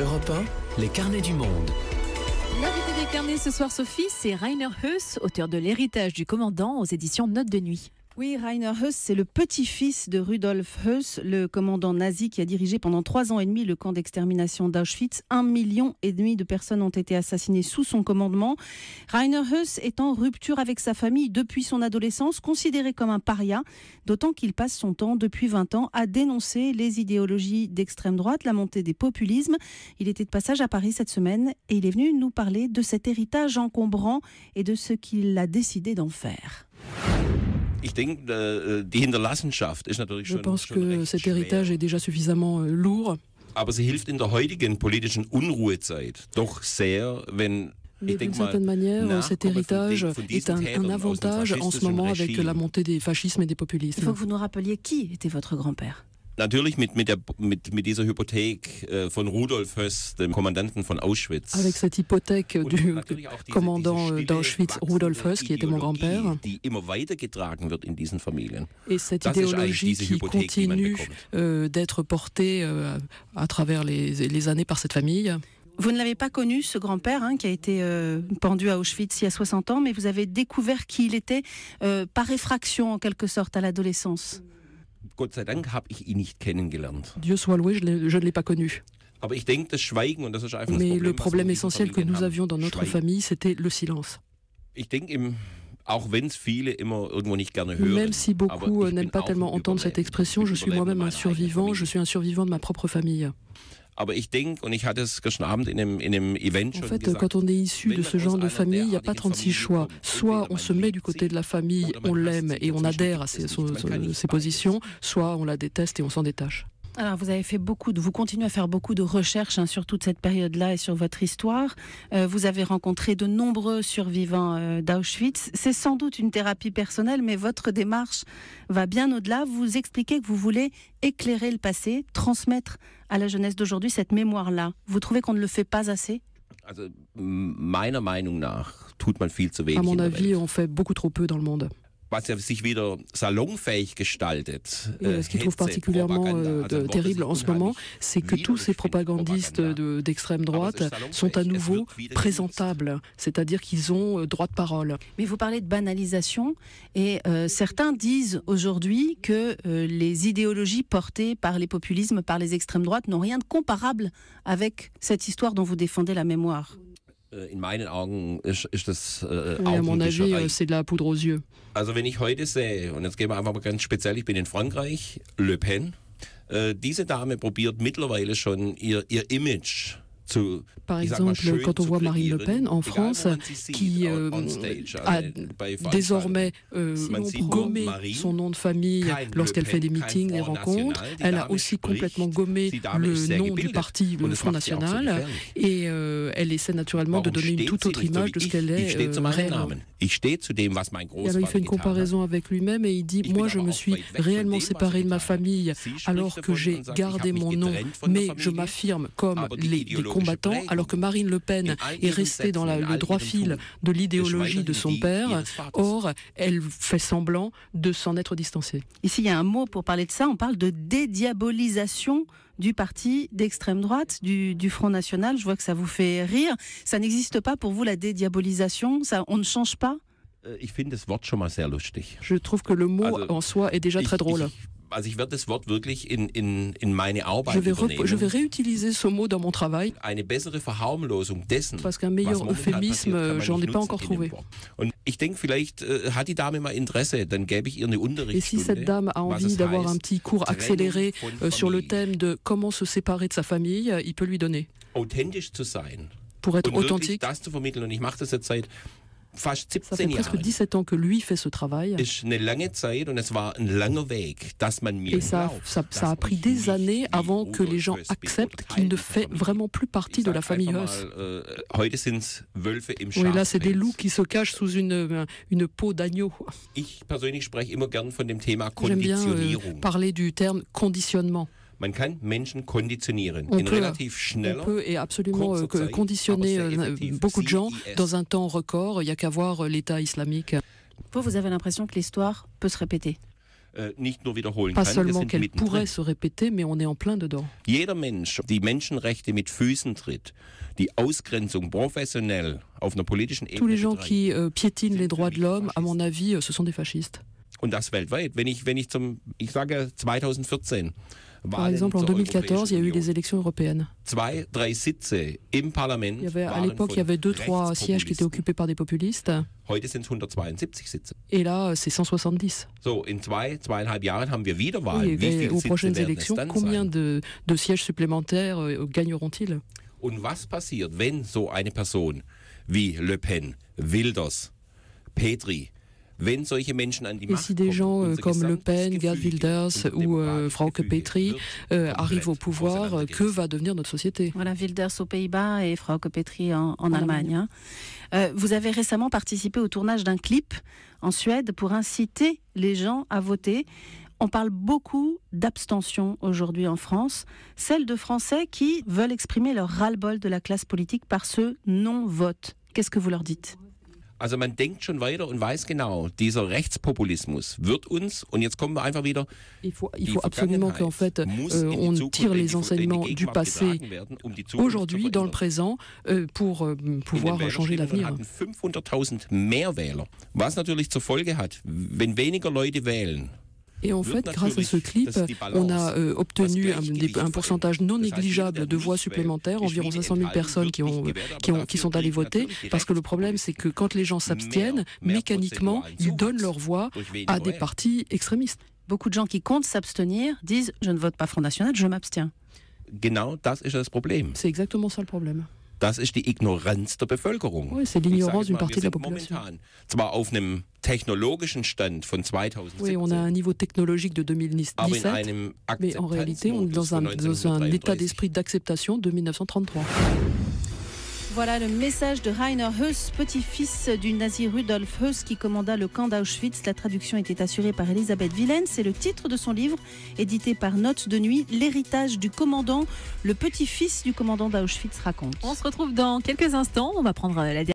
Europe 1, les carnets du monde. L'invité des carnets ce soir, Sophie, c'est Rainer Huss, auteur de L'héritage du commandant aux éditions Notes de nuit. Oui, Rainer Huss, c'est le petit-fils de Rudolf huss le commandant nazi qui a dirigé pendant trois ans et demi le camp d'extermination d'Auschwitz. Un million et demi de personnes ont été assassinées sous son commandement. Rainer Huss est en rupture avec sa famille depuis son adolescence, considéré comme un paria, d'autant qu'il passe son temps depuis 20 ans à dénoncer les idéologies d'extrême droite, la montée des populismes. Il était de passage à Paris cette semaine et il est venu nous parler de cet héritage encombrant et de ce qu'il a décidé d'en faire. Äh, Je pense que cet héritage est déjà suffisamment euh, lourd. Aber d'une certaine manière, cet héritage est un, un, avantage en ce moment avec la montée des fascismes et des populismes. Il faut que vous nous rappeliez qui était votre grand-père natürlich Avec cette hypothèque du commandant euh, d'Auschwitz, Rudolf Huss, qui était mon grand-père. Et cette qui continue euh, d'être portée euh, à travers les, années par cette famille. Vous ne l'avez pas connu, ce grand-père, hein, qui a été pendu à Auschwitz il y a 60 ans, mais vous avez découvert qui il était par effraction, en quelque sorte, à l'adolescence. Dieu soit loué, je ne l'ai pas connu. Mais le problème essentiel que nous avions dans notre famille, c'était le silence. Même si beaucoup euh, n'aiment pas tellement entendre cette expression, je suis moi-même un survivant, je suis un survivant de ma propre famille en fait, quand on est issu de ce genre de famille, il n'y a pas 36 choix. Soit on se met du côté de la famille, on l'aime et on adhère à ses positions, soit on la déteste et on s'en détache. Alors, vous avez fait beaucoup, vous continuez à faire beaucoup de recherches hein, sur toute cette période-là et sur votre histoire. Euh, vous avez rencontré de nombreux survivants euh, d'Auschwitz. C'est sans doute une thérapie personnelle, mais votre démarche va bien au-delà. Vous expliquez que vous voulez éclairer le passé, transmettre à la jeunesse d'aujourd'hui cette mémoire-là. Vous trouvez qu'on ne le fait pas assez À mon avis, on fait beaucoup trop peu dans le monde. Euh, äh, ce qui trouve particulièrement euh, terrible en ce moment, c'est que tous ces propagandistes d'extrême droite sont à nouveau présentables, c'est-à-dire qu'ils ont euh, droit de parole. Mais vous parlez de banalisation et certains disent aujourd'hui que les idéologies portées par les populismes, par les extrêmes droites, n'ont rien de comparable avec cette histoire dont vous défendez la mémoire. Äh, in meinen Augen ist, ist das äh, ja, mon avis, de la poudre aux yeux. Also wenn ich heute sehe, und jetzt gehen wir einfach mal ganz speziell, ich bin in Frankreich, Le Pen, äh, diese Dame probiert mittlerweile schon ihr, ihr Image Par exemple, quand on voit Marine Le Pen en France, qui euh, a désormais euh, gommé son nom de famille lorsqu'elle fait des meetings, des rencontres, elle a aussi complètement gommé le nom du parti, le Front National, et euh, elle essaie naturellement de donner une toute autre image de ce qu'elle est réellement. alors il fait une comparaison avec lui-même et il dit, moi je me suis réellement séparé de ma famille alors que j'ai gardé mon nom, mais je m'affirme comme les, les alors que Marine Le Pen est restée dans le droit fil de l'idéologie de son père. Or, elle fait semblant de s'en être distancée. Ici, il y a un mot pour parler de ça. On parle de dédiabolisation du parti d'extrême droite, du, du, Front National. Je vois que ça vous fait rire. Ça n'existe pas pour vous, la dédiabolisation ça, On ne change pas euh, Je trouve que le mot en soi est déjà très drôle also ich werde das Wort wirklich in, in, in meine Arbeit je vais übernehmen. Je vais réutiliser ce mot dans mon travail. Eine bessere Verharmlosung dessen, Parce qu'un meilleur euphémisme, j'en ai pas encore trouvé. Und ich denke, vielleicht äh, hat die Dame mal Interesse, dann gäbe ich ihr eine Unterrichtsstunde. Et si cette dame a envie d'avoir un petit cours accéléré euh, sur le thème de comment se séparer de sa famille, euh, il peut lui donner. Authentisch zu sein. Pour être authentique. das zu vermitteln. Und ich mache das jetzt seit 17 Ça fait presque 17 ans que lui fait ce travail. Et ça, a pris des années avant que les gens acceptent qu'il ne fait vraiment plus partie de la famille Huss. Äh, oui, là, c'est des loups qui se cachent sous une, euh, une peau d'agneau. J'aime bien euh, parler du terme conditionnement. Man kann Menschen konditionieren. On peut, on peut et absolument euh, conditionner euh, beaucoup de gens dans un temps record. Il n'y a qu'à voir euh, l'État islamique. Vous, vous avez l'impression que l'histoire peut se répéter Pas seulement qu'elle pourrait se répéter, mais on est en plein dedans. Jeder Mensch, die Menschenrechte mit Füßen tritt, die Ausgrenzung professionnelle auf einer politischen Ebene Tous les gens qui piétinent les droits de l'homme, à mon avis, ce sont des fascistes. Und das weltweit. Wenn ich, wenn ich zum, ich sage 2014, par exemple, en 2014, il y a eu les élections européennes. à l'époque, il y avait deux, trois sièges qui étaient occupés par des populistes. Et là, c'est 170. et aux prochaines élections, combien de, sièges supplémentaires euh, gagneront-ils Person Le Pen, Wilders, Petri, et si des gens comme Le Pen, Gerd Wilders ou euh, Franck Petri euh, arrivent au pouvoir, euh, que va devenir notre société Voilà, Wilders aux Pays-Bas et Franck Petri en, Allemagne. Hein. vous avez récemment participé au tournage d'un clip en Suède pour inciter les gens à voter. On parle beaucoup d'abstention aujourd'hui en France, celle de Français qui veulent exprimer leur ras-le-bol de la classe politique par ce non-vote. Qu'est-ce que vous leur dites Also man denkt schon weiter und weiß genau, dieser Rechtspopulismus wird uns, und jetzt kommen wir einfach wieder, il faut, il faut absolument qu'en fait, euh, on tire les enseignements du passé aujourd'hui dans le présent euh, pour euh, pouvoir changer l'avenir. 500.000 mehr Wähler, was natürlich zur Folge hat, wenn weniger Leute wählen, Et en fait, grâce à ce clip, on a euh, obtenu un, pourcentage non négligeable de voix supplémentaires, environ 500 000 personnes qui, ont, qui, ont, qui sont allées voter, parce que le problème, c'est que quand les gens s'abstiennent, mécaniquement, ils donnent leur voix à des partis extrémistes. Beaucoup de gens qui comptent s'abstenir disent je ne vote pas Front National, je m'abstiens. C'est exactement ça le problème. Oui, c'est l'ignorance d'une partie de la population technologischen Stand von 2017. Oui, on a un niveau technologique de 2017, mais en réalité, on est dans un, état d'esprit d'acceptation de 1933. Voilà le message de Rainer Höss, petit-fils du nazi Rudolf Höss qui commanda le camp d'Auschwitz. La traduction était assurée par Elisabeth Villaine. C'est le titre de son livre, édité par Notes de Nuit, L'héritage du commandant. Le petit-fils du commandant d'Auschwitz raconte. On se retrouve dans quelques instants. On va prendre la dernière.